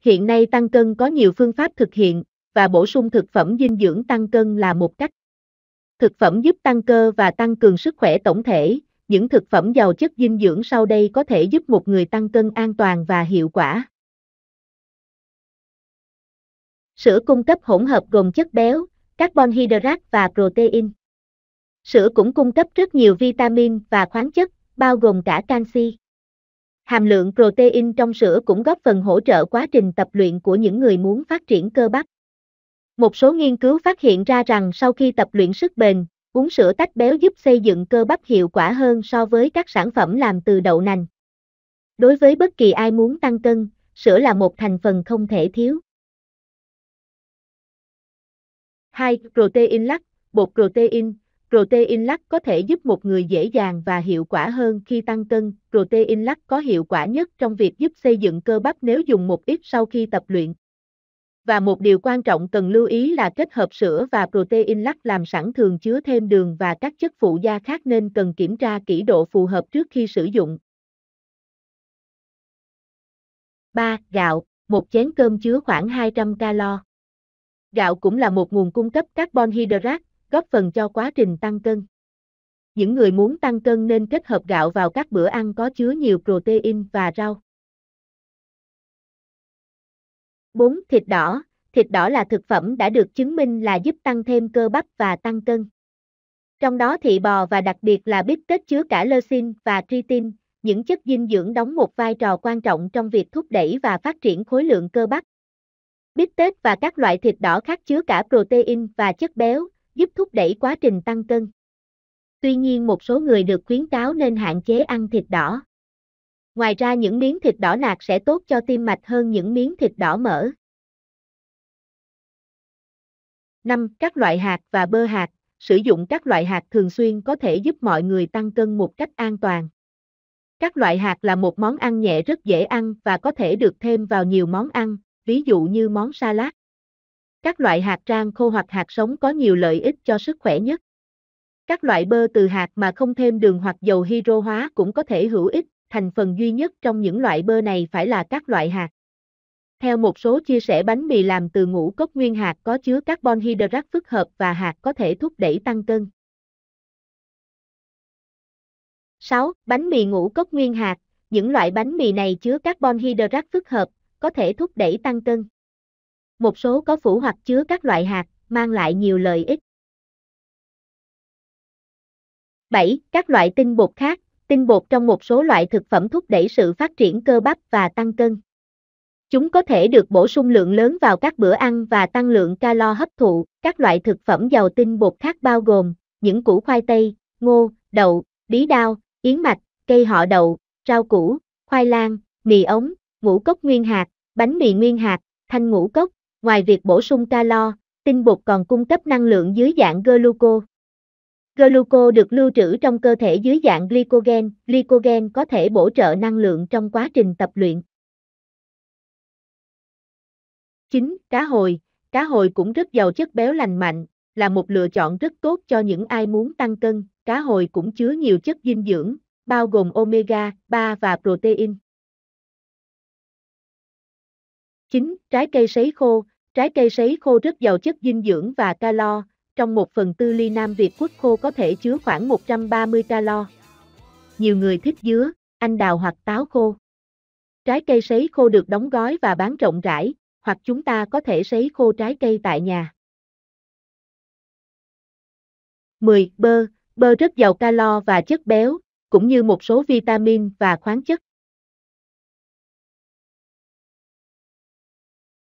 Hiện nay tăng cân có nhiều phương pháp thực hiện, và bổ sung thực phẩm dinh dưỡng tăng cân là một cách. Thực phẩm giúp tăng cơ và tăng cường sức khỏe tổng thể, những thực phẩm giàu chất dinh dưỡng sau đây có thể giúp một người tăng cân an toàn và hiệu quả. Sữa cung cấp hỗn hợp gồm chất béo, carbon hydrate và protein. Sữa cũng cung cấp rất nhiều vitamin và khoáng chất, bao gồm cả canxi. Hàm lượng protein trong sữa cũng góp phần hỗ trợ quá trình tập luyện của những người muốn phát triển cơ bắp. Một số nghiên cứu phát hiện ra rằng sau khi tập luyện sức bền, uống sữa tách béo giúp xây dựng cơ bắp hiệu quả hơn so với các sản phẩm làm từ đậu nành. Đối với bất kỳ ai muốn tăng cân, sữa là một thành phần không thể thiếu. 2. Protein lắc, bột protein, Protein lắc có thể giúp một người dễ dàng và hiệu quả hơn khi tăng cân. Protein lắc có hiệu quả nhất trong việc giúp xây dựng cơ bắp nếu dùng một ít sau khi tập luyện. Và một điều quan trọng cần lưu ý là kết hợp sữa và protein lắc làm sẵn thường chứa thêm đường và các chất phụ gia khác nên cần kiểm tra kỹ độ phù hợp trước khi sử dụng. 3. Gạo, một chén cơm chứa khoảng 200 calo. Gạo cũng là một nguồn cung cấp carbon hydrate góp phần cho quá trình tăng cân. Những người muốn tăng cân nên kết hợp gạo vào các bữa ăn có chứa nhiều protein và rau. 4. Thịt đỏ Thịt đỏ là thực phẩm đã được chứng minh là giúp tăng thêm cơ bắp và tăng cân. Trong đó thị bò và đặc biệt là bít kết chứa cả lơ xin và tri-tin, những chất dinh dưỡng đóng một vai trò quan trọng trong việc thúc đẩy và phát triển khối lượng cơ bắp. Bít tết và các loại thịt đỏ khác chứa cả protein và chất béo, giúp thúc đẩy quá trình tăng cân. Tuy nhiên một số người được khuyến cáo nên hạn chế ăn thịt đỏ. Ngoài ra những miếng thịt đỏ nạc sẽ tốt cho tim mạch hơn những miếng thịt đỏ mỡ. 5. Các loại hạt và bơ hạt. Sử dụng các loại hạt thường xuyên có thể giúp mọi người tăng cân một cách an toàn. Các loại hạt là một món ăn nhẹ rất dễ ăn và có thể được thêm vào nhiều món ăn, ví dụ như món salad. Các loại hạt rang khô hoặc hạt sống có nhiều lợi ích cho sức khỏe nhất. Các loại bơ từ hạt mà không thêm đường hoặc dầu hydro hóa cũng có thể hữu ích, thành phần duy nhất trong những loại bơ này phải là các loại hạt. Theo một số chia sẻ bánh mì làm từ ngũ cốc nguyên hạt có chứa carbon hydrate phức hợp và hạt có thể thúc đẩy tăng cân. 6. Bánh mì ngũ cốc nguyên hạt. Những loại bánh mì này chứa carbon hydrate phức hợp, có thể thúc đẩy tăng cân một số có phủ hoặc chứa các loại hạt, mang lại nhiều lợi ích. 7. Các loại tinh bột khác Tinh bột trong một số loại thực phẩm thúc đẩy sự phát triển cơ bắp và tăng cân. Chúng có thể được bổ sung lượng lớn vào các bữa ăn và tăng lượng calo hấp thụ. Các loại thực phẩm giàu tinh bột khác bao gồm những củ khoai tây, ngô, đậu, bí đao, yến mạch, cây họ đậu, rau củ, khoai lang, mì ống, ngũ cốc nguyên hạt, bánh mì nguyên hạt, thanh ngũ cốc, Ngoài việc bổ sung calo, tinh bột còn cung cấp năng lượng dưới dạng gluco. Gluco được lưu trữ trong cơ thể dưới dạng glycogen, glycogen có thể bổ trợ năng lượng trong quá trình tập luyện. 9. Cá hồi Cá hồi cũng rất giàu chất béo lành mạnh, là một lựa chọn rất tốt cho những ai muốn tăng cân. Cá hồi cũng chứa nhiều chất dinh dưỡng, bao gồm omega 3 và protein. 9. Trái cây sấy khô Trái cây sấy khô rất giàu chất dinh dưỡng và calo, trong một phần tư ly nam Việt quất khô có thể chứa khoảng 130 calo. Nhiều người thích dứa, anh đào hoặc táo khô. Trái cây sấy khô được đóng gói và bán rộng rãi, hoặc chúng ta có thể sấy khô trái cây tại nhà. 10. Bơ Bơ rất giàu calo và chất béo, cũng như một số vitamin và khoáng chất.